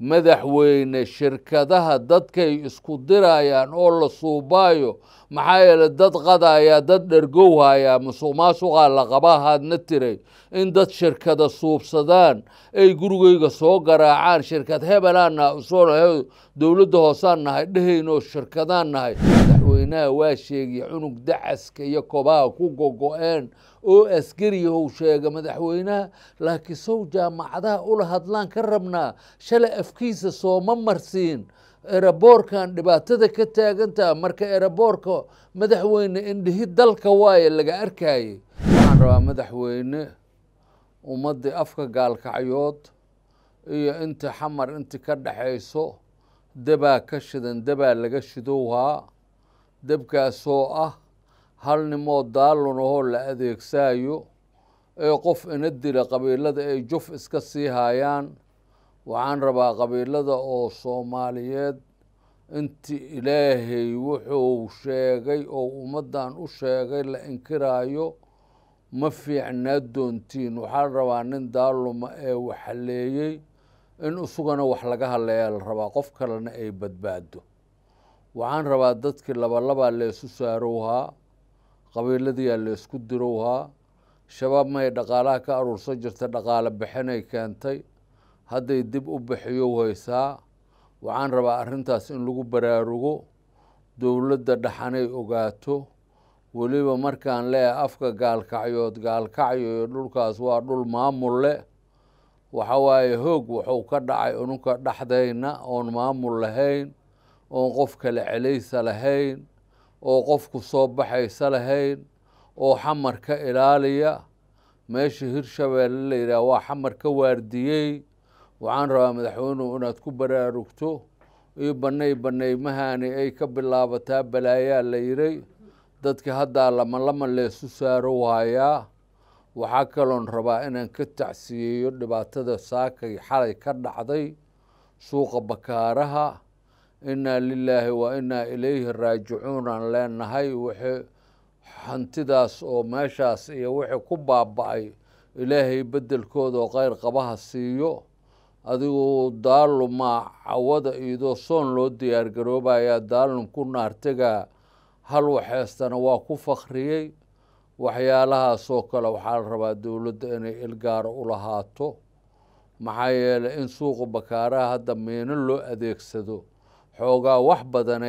madaxweyne shirkadaha dadkay isku dirayaan oo la suubaayo maxaa yeele dad qadayaa dad dhergow hayaa musuq maasuqaa la qabaa haadna tiray in dad shirkada suubsadaan ay gurigeyga soo garaacaan shirkad hebelaan nahay usoon dowladda hoosaan nahay dhehayn oo shirkadaan nahay madaxweynaha waa sheegay cunug dacaska iyo kobaha ku gogo-een oo askariyahow sheega madaxweynaha laakiin sow jaamacadaha ula hadlaan ka rabnaa shalay afkiisa sooma marsiin eraboorkan dhibaatada ka taagan taha marka eraboorka madaxweyne indhihi dalka waaye laga arkayey waxaan rabaa madaxweyne ummaddii afka gaalkacyood iyo inta xamar inta ka dhaxayso dabaa ka shidan dabaa laga shidowhaa dabkaasoo ah hal nimoo daalun ahoo la adeegsaayo ee qof ina dila qabiilada ay juf iska sii haayaan waxaan rabaa qabiilada oo soomaaliyeed intii ilaahay wuxuu sheegay oo ummaddan u sheegay la inkiraayo ma fiicnaa doontiin waxaa rabaa nin daaluma ee wax halleeyey in isugana wax laga halleeyaa la rabaa qof kalena ay badbaado waxaan rabaa dadkii labalabaa leesu saarowhaa qabiiladii aa leesku dirowhaa shabaab may dhaqaalaha ka aruursan jirtay dhaqaale bixinay keentay hadday dib u bixiyow haysaa waxaan rabaa arrintaas in lagu baraarugo dowladda dhaxanay ogaato weliba markaan leeyahay afka gaalkacyood gaalkacyo iyo dhulkaas waa dhul maamul leh waxa waaye hoog wuxuu ka dhacay ununka dhexdayna oon maamul lahayn oon qof kale celaysa lahayn oo qofku soo baxaysa lahayn oo xamar ka ilaaliya meesha hirshabeelle la yidhaha waa xamar ka waardiyey waxaan rabaa madaxweynuhu inaad ku baraarugto iyo banay bannaymahaani ay ka bilaabataa balaayaa la yidhay dadka haddaa lamalama leesu saaro waayaa waxaa kaloon rabaa inaan ka tacsiyeeyo dhibaatada saakay xalay ka dhacday suuqa bakaaraha innaa lilaahi wa innaa ilayhi raajicuun aan leenahay wixii hantidaas oo meeshaas iyo wixii ku baaba-ay ilaahay beddelkoodao kheyr qabaha siiyo adigu daalumaa cawada iidoo soon loo diyaargaroobayaa daalum ku naartegaa hal waxeystana waa ku fakhriyey waxyaalahaasoo kale waxaa la rabaa dowladda inay ilgaaro u lahaato maxaa yeelay in suuqu bakaaraha hadda miino loo adeegsado xoogaa wax badan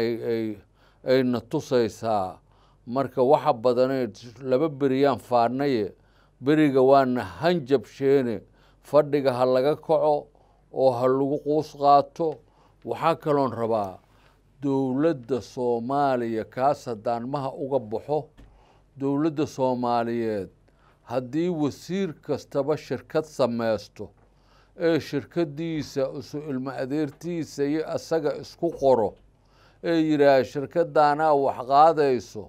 ayna tusaysaa marka waxa badanay laba beriyaan faadnaye beriga waana hanjab sheene fadhiga ha laga kaco oo ha lagu quus qaato waxaa kaloon rabaa dowladda soomaaliya kaas hadaanmaha uga baxo dowladda soomaaliyeed haddii wasiir kastaba shirkad sameysto ee shirkadiisa isu ilmo adeertiisa iyo isaga isku qoro ee yidhaah shirkadanaa wax qaadayso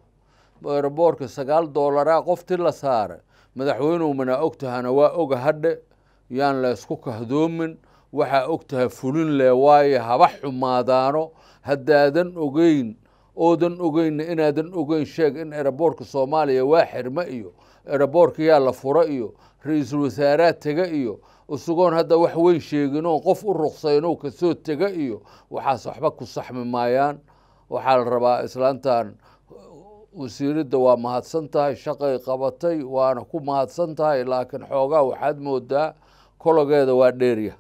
eraboorka sagaal doolaraa qoftii la saaray madaxweynuhu ogtahana waa oga hadhe yaan laysku kahdoomin waxaa ogtaha fulin leh waayo haba xumaadaano haddaadan ogeyn oodan ogeynna inaadan ogeyn sheeg in eroboorka soomaaliya waa xirma iyo eroboorka yaa la fura iyo ra-iisul wasaaraad tega iyo usugoon hadda wax weyn sheegin qof u ruqsaynoo kasoo tega iyo waxaas waxba ku saxmi maayaan waxaa la rabaa islaantan wasiiradda waa mahadsan tahay shaqay qabatay waana ku mahadsan tahay laakiin xoogaa waxaad moodaa kologeeda waa dheerya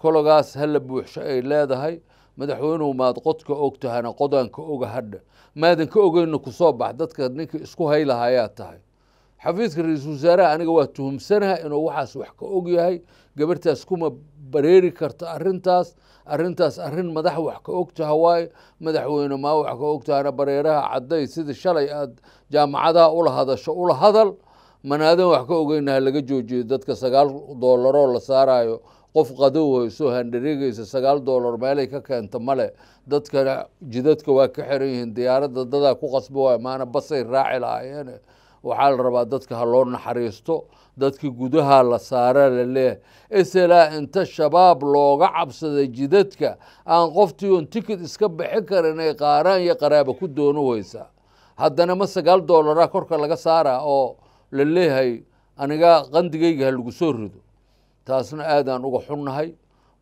kologaas hala buuxsho ay leedahay madaxweynuhu maad qodka og tahana qodaan ka oga hadha maadan ka ogeyna kusoo bax dadka ninka isku haylahayaa tahay xafiiska ra-iisul wasaaraha aniga waa tuhumsanaha inuu waxaas wax ka og yahay gabartaas kuma bareeri karto arintaas arintaas arin madax wax ka ogtaha waaye madaxweyne maa wax ka ogtahana bareeraha cadday sida shalay aad jaamacadaha ula hadasho ula hadal manaadan wax ka ogeynaha laga joojiyo dadka sagaal doolaroo la saarayo qof qadow hayso handhareegaysa sagaal doolar meelay ka keenta male dadkana jidadka waa ka xiran yihiin diyaaradda dadaa ku qasba waay maana basay raaci lahaayeen waxaa la rabaa dadka ha loo naxariisto dadka gudaha la saara laleh isilaa inta shabaab looga cabsaday jidadka aan qoftiiun tikid iska bixin karin ay qaaraan iyo qaraaba ku doono weysa haddana ma sagaal doollara korka laga saara oo la leeyahay anigaa qandigayga ha lagu soo rido taasna aadaan uga xunnahay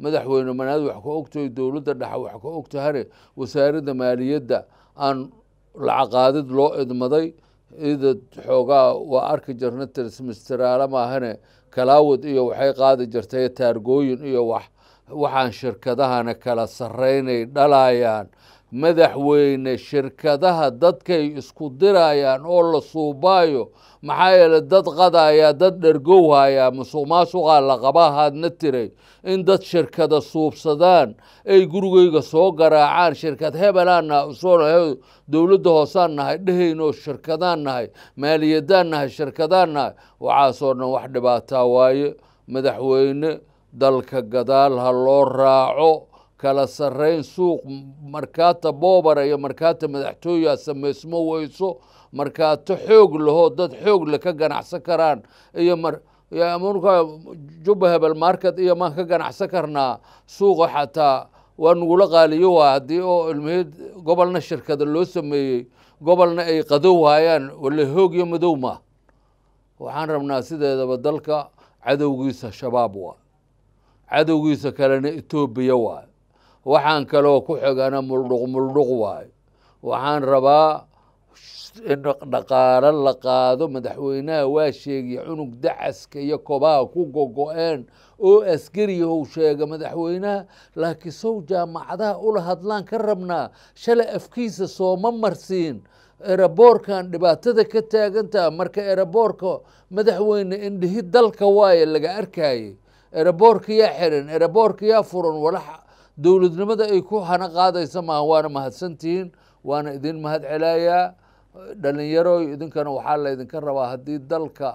madaxweyne manaad wax ka ogtahay dowladda dhexe wax ka ogtahane wasaaradda maaliyadda aan lacaqaadid loo idmaday idad xoogaa waa arki jirna maahane kalaawad iyo waxay qaadi jirtay taargooyin iyo wax waxaan shirkadahana kala saraynay dhalaayaan madaxweyne shirkadaha dadkay isku dirayaan oo la suubaayo maxaa yeele dad qadaayaa dad dhergow hayaa musuqmaasuqaa la qabaa tiray in dad shirkada suubsadaan ay gurigayga soo garaacaan shirkad hebelaan usoonahay dowladda hoosaan nahay dhehaynoo shirkadaan nahay maaliyadaan nahay shirkadaan nahay waxaasoo dhan wax dhibaataa waaye madaxweyne dalka gadaal ha loo raaco kala sarrayn suuq markaata boobara iyo markaata madaxtooya samaysmo weyso markaato xoog lahoo dad xoog le ka ganacsan karaan iyo juba hebel market iyo maan ka ganacsan karnaa suuqa xataa waa nagula qaaliyo waa haddii oo ilmaheed gobolna shirkada loo sameeyey gobolna ay qado waayaan wale hoog iyo madow ma waxaan rabnaa sideedaba dalka cadowgiisa shabaab waa cadowgiisa kalena etoobiya waayo waxaan kaloo ku xigana muldhuq muldhuq waayo waxaan rabaa in dhaqaalo la qaado madaxweynaha waa sheegiya cunug dacaska iyo kobaha ku gogo-een oo askariyahow sheega madaxweynaha laakiin sow jaamacadaha ula hadlaan ka rabnaa shalay afkiisa sooma marsiin eraboorkan dhibaatada ka taagantaha marka eraboorka madaxweyne indhihi dalka waaye laga arkayay eraboorkiyaa xiran eraboorkiyaa furan walax dowladnimada ay ku hana qaadaysa maaha waana mahadsantihiin waana idin mahad celayaa dhallinyarooy idinkana waxaa laydinka rabaa haddii dalka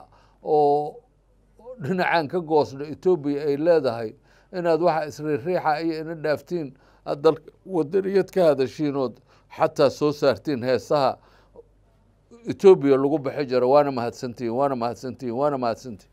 oo dhinacaan ka goosna etoobiya ay leedahay inaad waxa isriiriixa iyo ina dhaaftiin aad dalka wadaniyad ka hadashiinood xataa soo saartiin heesaha etoobiya lagu bixi jiro waana mahadsantihiin waana mahadsantihiin waana mahadsantihin